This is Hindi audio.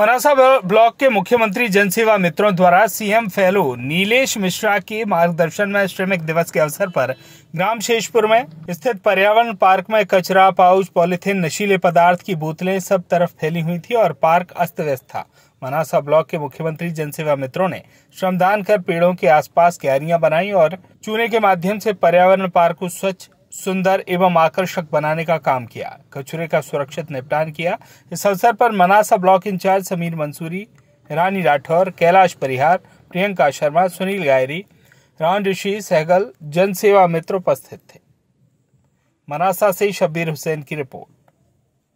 मनासा ब्लॉक के मुख्यमंत्री जनसेवा मित्रों द्वारा सीएम फेलो नीलेश मिश्रा के मार्गदर्शन में श्रमिक दिवस के अवसर पर ग्राम शेषपुर में स्थित पर्यावरण पार्क में कचरा पाउच पॉलिथीन नशीले पदार्थ की बोतलें सब तरफ फैली हुई थी और पार्क अस्त व्यस्त था मनासा ब्लॉक के मुख्यमंत्री जनसेवा मित्रों ने श्रमदान कर पेड़ों के आसपास क्यारियां बनाई और चूने के माध्यम से पर्यावरण पार्क को स्वच्छ सुंदर एवं आकर्षक बनाने का काम किया कचरे का सुरक्षित निपटान किया इस अवसर पर मनासा ब्लॉक इंचार्ज समीर मंसूरी रानी राठौर कैलाश परिहार प्रियंका शर्मा सुनील गायरी राम ऋषि सहगल जनसेवा मित्र उपस्थित थे मनासा से शब्बीर हुसैन की रिपोर्ट